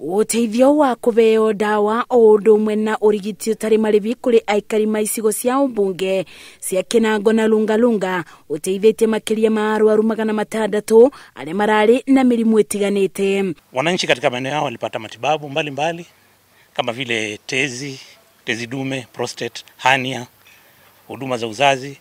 Ũteithio wa kũveo dawa o ũndũ ũmwe na ũrigiti ũtarĩ marĩhi kũrĩ aikari ma icigo cia ũmbunge cia Kinango na Lungalunga ũteithĩtie makĩria ma arwaru magana matandatũ arĩa mararĩ na mĩrimũ ĩtiganĩte. Wananchi katika maeneo yao walipata matibabu mbalimbali mbali, kama vile tezi, tezi dume, prostate, hania, huduma za uzazi,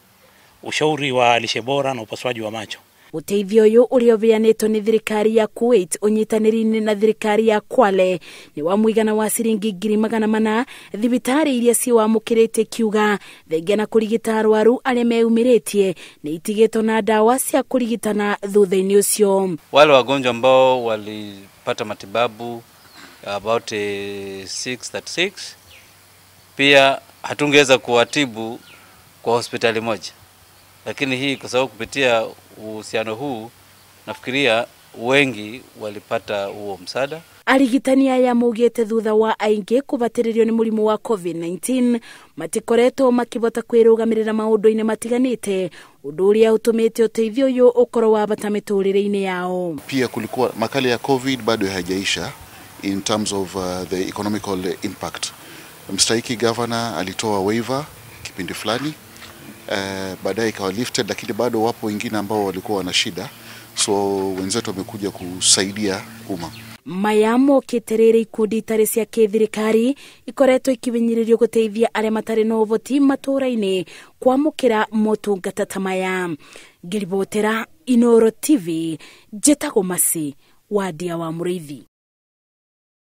ushauri wa lishe bora na upasuaji wa macho. Uteithio yu uria neto ni thirikari ya Kuwait unyitaniri ni na thirikari ya Kwale ni wa muigana wa ciringi ngiri magana mana thibitari iria mukirete kiuga thengia na kurigita arwaru aleme umiretie, ni itigeto na dawa cia kurigitana thutha-ini ucio. Wale wagonjwa ambao walipata matibabu about 636 eh, pia hatungeza kuatibu kwa hospitali moja lakini hii kwa sababu kupitia uhusiano huu nafikiria wengi walipata huo msaada arigitani aya maugite thutha wa aingi kubatiririo ni murimu wa covid-19 matikoretwo makibota kwirugamirira maundu-ini matiganite undu uria utumite uteithio uyu ukorwo wa bata miturire-ini yao pia kulikuwa makali ya covid bado hajaisha in terms of uh, the economical impact mstaiki governor alitoa waiver kipindi fulani Eh, baadaye ikawa lifted, lakini bado wapo wengine ambao walikuwa wana shida, so wenzetu wamekuja kusaidia umma mayamo keterere ikundi itari cia kithirikari ikoretwo ikimenyeririo guteithia aria matari na uvoti matura-ini kwamukira motungata ta maya ngiribotera inoro tv njitagwo maci wadia wa murithi